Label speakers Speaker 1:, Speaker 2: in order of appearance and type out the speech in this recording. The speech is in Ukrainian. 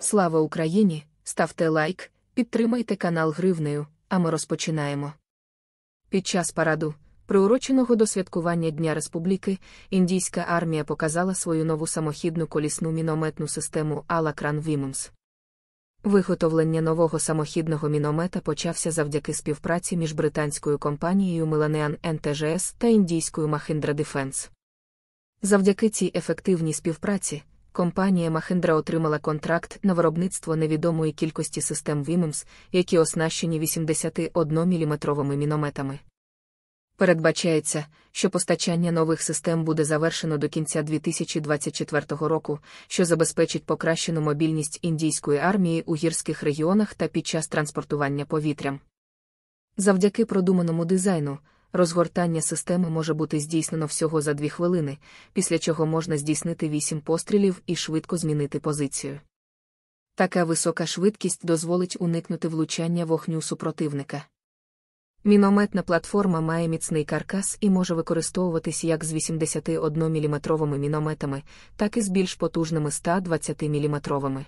Speaker 1: Слава Україні! Ставте лайк, підтримайте канал Гривнею, а ми розпочинаємо. Під час параду, приуроченого до святкування Дня Республіки, індійська армія показала свою нову самохідну колісну мінометну систему Алакран Вімумс. Виготовлення нового самохідного міномета почався завдяки співпраці між британською компанією Меланеан НТЖС та індійською Mahindra Defense. Завдяки цій ефективній співпраці компанія Махендра отримала контракт на виробництво невідомої кількості систем Вімемс, які оснащені 81-мм мінометами. Передбачається, що постачання нових систем буде завершено до кінця 2024 року, що забезпечить покращену мобільність індійської армії у гірських регіонах та під час транспортування повітрям. Завдяки продуманому дизайну. Розгортання системи може бути здійснено всього за дві хвилини, після чого можна здійснити вісім пострілів і швидко змінити позицію. Така висока швидкість дозволить уникнути влучання вогню супротивника. Мінометна платформа має міцний каркас і може використовуватися як з 81 мм мінометами, так і з більш потужними 120 мм.